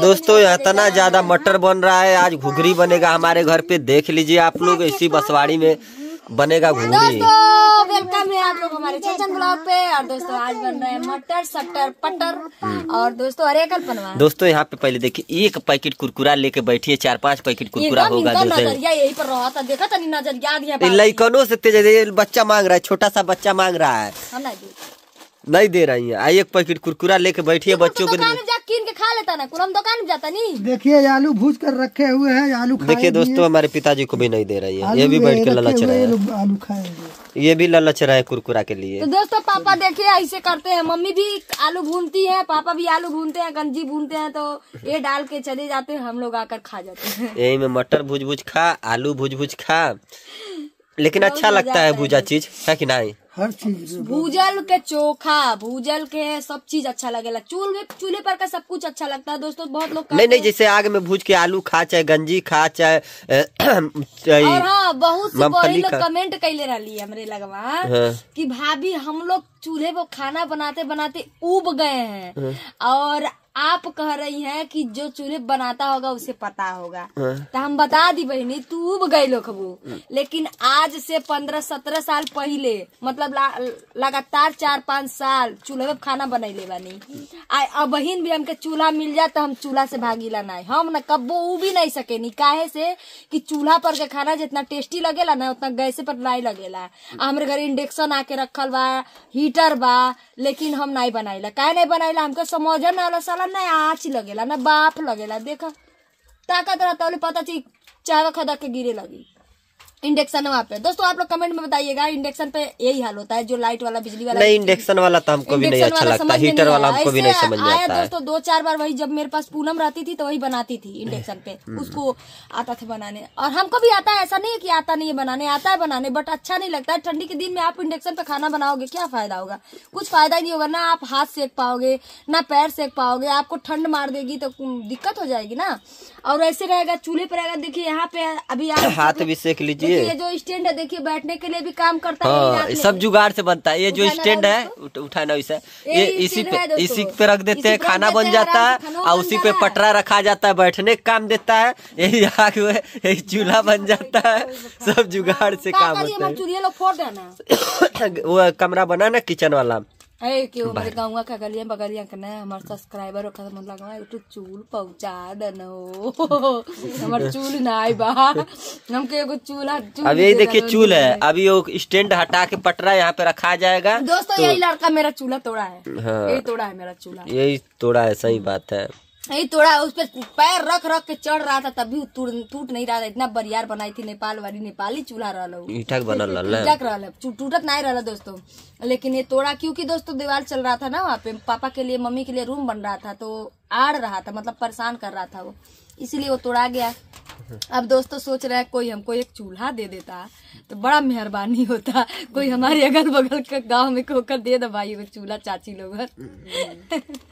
दोस्तों इतना ज़्यादा मटर बन रहा है आज घुघरी बनेगा हमारे घर पे देख लीजिए आप लोग इसी बसवाड़ी में बनेगा घुघरी वेलकम है आप लोग हमारे चेचन ब्लॉग पे और दोस्तों आज बन रहे हैं मटर सटर पटर हम्म। और दोस्तों अरे कल बनवा दोस्तों यहाँ पे पहले देखिए एक पैकेट कुरकुरा लेके बैठिए चार पांच पैकेट कुरकुरा होगा यही पर रहा था देखा था नजर याद है लइकनों से बच्चा मांग रहा है छोटा सा बच्चा मांग रहा है हाँ, नहीं दे रही है एक पैकेट कुरकुरा लेके बैठिए तो बच्चों को लेता ना कुलम दुकान जाता नहीं देखिए आलू भूज कर रखे हुए हैं आलू देखिए दोस्तों हमारे पिताजी को भी नहीं दे रही है ये भी बैठ के ललच रहे हैं आलू खाए ये भी ललच रहा है कुरकुरा के लिए तो दोस्तों पापा देखिए ऐसे करते हैं मम्मी भी आलू भूनती है पापा भी आलू भूनते हैं गंजी भूनते हैं तो ये डाल के चले जाते हैं हम लोग आकर खा जाते हैं यही में मटर भूज भूज खा आलू भूज भूज खा लेकिन अच्छा लगता है भूजा चीज है कि नहीं हर चीज भूजल के चोखा भूजल के सब चीज अच्छा लगे चूल्हे चूल्हे पर का सब कुछ अच्छा लगता है दोस्तों बहुत लोग नहीं नहीं जैसे आग में भूज के आलू खा चाहे गंजी खा चाहे और हाँ बहुत लोग कमेंट कैले रही हमरे लगवा हाँ। कि भाभी हम लोग चूल्हे पर खाना बनाते बनाते उब गए हैं हाँ। और आप कह रही हैं कि जो चूल्हे बनाता होगा उसे पता होगा हाँ। तो हम बता दी बहनी तू उब गई लोखबू हम्म। लेकिन आज से पंद्रह सत्रह साल पहले मतलब लगातार चार पाँच साल चूल्हे पे खाना बनैले बानी अब बहन भी हमके चूल्हा मिल जाए तो हम चूल्हा से भागीला ना हम ना कब्बो उ भी नहीं सके नी काहे से कि चूल्हा पर के खाना जितना टेस्टी लगेला ना उतना गैसे पर नहीं लगेला हमारे घर इंडक्शन आके रखल बा हीटर बा लेकिन हम नहीं बनाइला काहे नहीं बनाइला हमको समझ ना वाला साला ना आँच लगेला ना बाप लगेला देखा ताकत रहता पता चाह खदा के गिरे लगी इंडक्शन वहाँ पे दोस्तों आप लोग कमेंट में बताइएगा इंडक्शन पे यही हाल होता है जो लाइट वाला बिजली वाला नहीं इंडक्शन वाला तो हमको भी नहीं अच्छा लगता हीटर वाला हमको भी नहीं समझ आया दोस्तों दो चार बार वही जब मेरे पास पूनम रहती थी तो वही बनाती थी इंडक्शन पे हम्म। उसको आता था बनाने और हमको भी आता है ऐसा नहीं है की आता नहीं है बनाने आता है बनाने बट अच्छा नहीं लगता है ठंडी के दिन में आप इंडक्शन पे खाना बनाओगे क्या फायदा होगा कुछ फायदा नहीं होगा ना आप हाथ सेक पाओगे ना पैर सेक पाओगे आपको ठंड मार देगी तो दिक्कत हो जाएगी ना और ऐसे रहेगा चूल्हे पर रहेगा देखिये यहाँ पे अभी हाथ भी सेक लीजिए ये जो स्टैंड है देखिए बैठने के लिए भी काम करता हाँ, है सब जुगाड़ से बनता है ये जो स्टैंड है उठाना इसे ये इसी पे इसी पे रख देते हैं खाना बन जाता है और उसी पे पटरा रखा जाता है बैठने का काम देता है यही आग यही चूल्हा बन जाता है सब जुगाड़ से हाँ, काम होता है वो कमरा बना ना किचन वाला अरे क्यों मेरे गाँव का गलिया बगलिया के ना हमारे सब्सक्राइबर का मन लगा एक चूल पहुंचा दनो हमारे चूल ना आई बा हम के एगो चूल्हा चूल अभी देखिए चूल है अभी वो स्टैंड हटा के पटरा यहाँ पे रखा जाएगा दोस्तों तो... यही लड़का मेरा चूल्हा तोड़ा है हाँ, यही तोड़ा है मेरा चूल्हा यही तोड़ा है सही बात है नहीं तोड़ा उस पर पैर रख रख के चढ़ रहा था तभी टूट नहीं रहा था इतना बरियार बनाई थी नेपाल वाली नेपाली चूल्हा रहा टूटत नहीं रहा दोस्तों लेकिन ये तोड़ा क्योंकि दोस्तों दीवार चल रहा था ना वहाँ पे पापा के लिए मम्मी के लिए रूम बन रहा था तो आड़ रहा था मतलब परेशान कर रहा था वो इसीलिए वो तोड़ा गया अब दोस्तों सोच रहे हैं कोई हमको एक चूल्हा दे देता तो बड़ा मेहरबानी होता कोई हमारे अगल बगल के गांव में होकर दे दो भाई वो चूल्हा चाची लोग